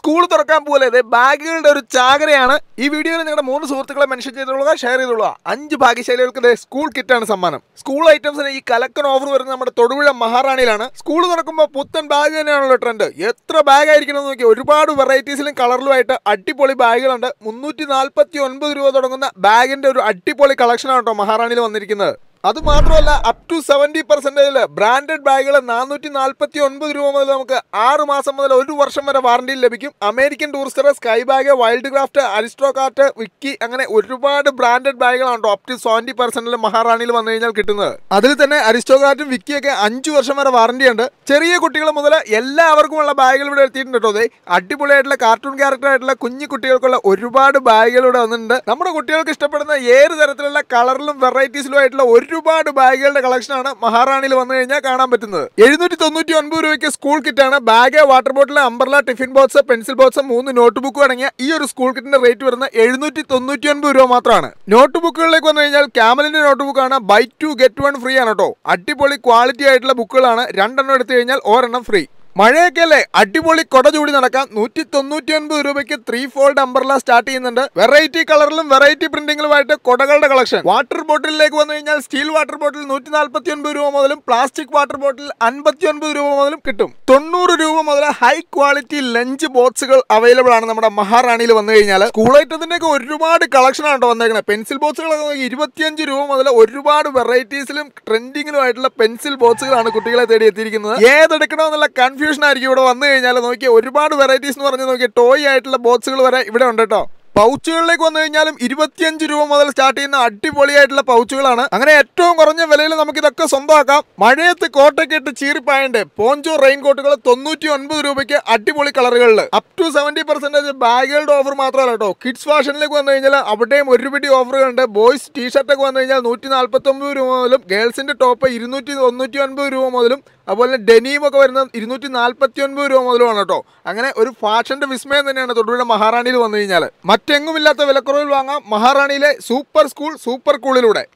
school തുറക്കാൻ പോലെ ബാഗുകളുടെ ഒരു ചാകരയാണ് ഈ വീഡിയോയിൽ നിങ്ങളുടെ മൂന്ന് സുഹൃത്തുക്കളെ മെൻഷൻ ചെയ്തോളുക ഷെയർ ചെയ്തോളുക അഞ്ച് ഭാഗ്യശാലികൾക്ക് സ്കൂൾ കിറ്റാണ് സമ്മാനം സ്കൂൾ ഐറ്റംസിന് ഈ കലക്കൻ ഓഫർ വരുന്നത് നമ്മുടെ തൊടുപുഴ മഹാറാണിയിലാണ് സ്കൂൾ തുറക്കുമ്പോൾ പുത്തൻ ബാഗ് തന്നെയാണല്ലോ ട്രെൻഡ് എത്ര ബാഗ് ആയിരിക്കണം നോക്കി ഒരുപാട് വെറൈറ്റീസിലും കളറിലുമായിട്ട് അടിപൊളി ബാഗുകളുണ്ട് മുന്നൂറ്റി രൂപ തുടങ്ങുന്ന ബാഗിന്റെ ഒരു അടിപൊളി കളക്ഷനാണ് കേട്ടോ മഹാറാണിയിൽ വന്നിരിക്കുന്നത് അത് മാത്രമല്ല അപ് ടു സെവൻറ്റി പെർസെൻറ്റേജിൽ ബ്രാൻഡഡ് ബാഗുകൾ നാനൂറ്റി നാൽപ്പത്തി ഒൻപത് രൂപ മുതൽ നമുക്ക് ആറ് മാസം മുതൽ ഒരു വർഷം വരെ വാറണ്ടിയിൽ ലഭിക്കും American Tourister Sky Bag Wildcraft Aristocrat വിക്കി അങ്ങനെ ഒരുപാട് ബ്രാൻഡഡ് ബാഗുകളാണ് അപ് ടു സെവൻറ്റി പെർസെൻറ്റിൽ മഹാറാണിയിൽ വന്നു കഴിഞ്ഞാൽ കിട്ടുന്നത് അതിൽ തന്നെ അരിസ്ട്രോകാർട്ടും വിക്കിയൊക്കെ അഞ്ച് വർഷം വരെ വാറണ്ടിയുണ്ട് ചെറിയ കുട്ടികൾ മുതൽ എല്ലാവർക്കുമുള്ള ബാഗുകൾ ഇവിടെ എത്തിയിട്ടുണ്ട് കേട്ടോ അതെ അടിപൊളിയായിട്ടുള്ള കാർട്ടൂൺ ക്യാരക്ടറായിട്ടുള്ള കുഞ്ഞു കുട്ടികൾക്കുള്ള ഒരുപാട് ബാഗുകൾ ഇവിടെ വന്നിട്ടുണ്ട് നമ്മുടെ കുട്ടികൾക്ക് ഇഷ്ടപ്പെടുന്ന ഏത് തരത്തിലുള്ള കളറിലും വെറൈറ്റീസിലും ആയിട്ടുള്ള ഒരു ഒരുപാട് ബാഗുകളുടെ കളക്ഷനാണ് മഹാറാണിയിൽ വന്നു കഴിഞ്ഞാൽ കാണാൻ പറ്റുന്നത് എഴുന്നൂറ്റി തൊണ്ണൂറ്റി ഒൻപത് രൂപയ്ക്ക് സ്കൂൾ കിറ്റാണ് bag water bottle umbrella tiffin box pencil box മൂന്ന് നോട്ട് ബുക്കും അടങ്ങിയ ഈ ഒരു സ്കൂൾ കിറ്റിന്റെ റേറ്റ് വരുന്ന എഴുന്നൂറ്റി തൊണ്ണൂറ്റി ഒൻപത് രൂപ മാത്രമാണ് നോട്ട് ബുക്കുകളിലേക്ക് വന്നു കഴിഞ്ഞാൽ ക്യാമലിന്റെ നോട്ട് ആണ് buy two get one free ആണ് കേട്ടോ അടിപൊളി ക്വാളിറ്റി ആയിട്ടുള്ള ബുക്കുകളാണ് രണ്ടെണ്ണം എടുത്തു കഴിഞ്ഞാൽ ഒരെണ്ണം ഫ്രീ അല്ലേ അടിപൊളി കൊട ചൂടി നടക്കാം നൂറ്റി തൊണ്ണൂറ്റി ഒൻപത് രൂപയ്ക്ക് ത്രീ ഫോൾഡ് അംബർല സ്റ്റാർട്ട് ചെയ്യുന്നുണ്ട് വെറൈറ്റി കളറിലും വെറൈറ്റി പ്രിന്റിംഗിലുമായിട്ട് കൊടകളുടെ കളക്ഷൻ വാട്ടർ ബോട്ടിലേക്ക് വന്നു കഴിഞ്ഞാൽ സ്റ്റീൽ വാട്ടർ ബോട്ടിൽ നൂറ്റി നാൽപ്പത്തി ഒൻപത് രൂപ മുതലും പ്ലാസ്റ്റിക് വാട്ടർ ബോട്ടിൽ അൻപത്തി ഒൻപത് രൂപ മുതലും കിട്ടും തൊണ്ണൂറ് രൂപ മുതൽ ഹൈ ക്വാളിറ്റി ലഞ്ച് ബോക്സുകൾ അവൈലബിൾ ആണ് നമ്മുടെ മഹാറാണിയിൽ വന്നു കഴിഞ്ഞാൽ സ്കൂൾ ഐറ്റത്തിന്റെ ഒക്കെ ഒരുപാട് കളക്ഷൻ ആണ് വന്നേക്കുന്നത് പെൻസിൽ ബോക്സുകളൊക്കെ ഇരുപത്തിയഞ്ച് രൂപ മുതൽ ഒരുപാട് വെറൈറ്റീസിലും ആയിട്ടുള്ള പെൻസിൽ ബോക്സുകളാണ് കുട്ടികളെ തേടി എത്തിയിരിക്കുന്നത് ഏതെടുക്കണമെന്നുള്ള കൺഫ്യൂഷൻ കൺഫ്യൂഷൻ ആയിരിക്കും ഇവിടെ വന്നു കഴിഞ്ഞാൽ നോക്കി ഒരുപാട് വെറൈറ്റീസ് എന്ന് പറഞ്ഞ് നോക്കി ടോയ് ആയിട്ടുള്ള ബോക്സുകൾ വരെ ഇവിടെ ഉണ്ട് കേട്ടോ പൗച്ചുകളിലേക്ക് വന്നു കഴിഞ്ഞാലും ഇരുപത്തിയഞ്ച് രൂപ മുതൽ സ്റ്റാർട്ട് ചെയ്യുന്ന അടിപൊളിയായിട്ടുള്ള പൗച്ചുകളാണ് അങ്ങനെ ഏറ്റവും കുറഞ്ഞ വിലയിൽ നമുക്ക് ഇതൊക്കെ സ്വന്തമാക്കാം മഴയത്ത് കോട്ടൊക്കെ ഇട്ട് ചീറിപ്പായണ്ടേ പോഞ്ചോ റെയിൻ കോട്ടുകൾ തൊണ്ണൂറ്റി ഒൻപത് രൂപയ്ക്ക് അടിപൊളി കളറുകളിൽ അപ് ടു സെവന്റി പെർസെന്റേജ് ബാഗുകളുടെ ഓഫർ മാത്രമല്ല കേട്ടോ കിഡ്സ് ഫാഷനിലേക്ക് വന്നു കഴിഞ്ഞാൽ അവിടെയും ഒരുപിടി ഓഫറുകളുണ്ട് ബോയ്സ് ടീഷർട്ടൊക്കെ വന്നു കഴിഞ്ഞാൽ നൂറ്റി നാൽപ്പത്തി ഒമ്പത് രൂപ മുതലും ഗേൾസിന്റെ ടോപ്പ് ഇരുന്നൂറ്റി തൊണ്ണൂറ്റി ഒൻപത് രൂപ മുതലും അതുപോലെ ഡെനിയും ഒക്കെ വരുന്ന ഇരുന്നൂറ്റി നാൽപ്പത്തി ഒൻപത് രൂപ മുതലുമാണ് കേട്ടോ അങ്ങനെ ഒരു ഫാഷന്റെ വിസ്മയം തന്നെയാണ് തൊടുപുഴ മഹാറാണിയിൽ വന്നു കഴിഞ്ഞാൽ മറ്റെങ്ങുമില്ലാത്ത വിലക്കുറവിൽ വാങ്ങാം മഹാറാണിയിലെ സൂപ്പർ സ്കൂൾ സൂപ്പർ കൂളിലൂടെ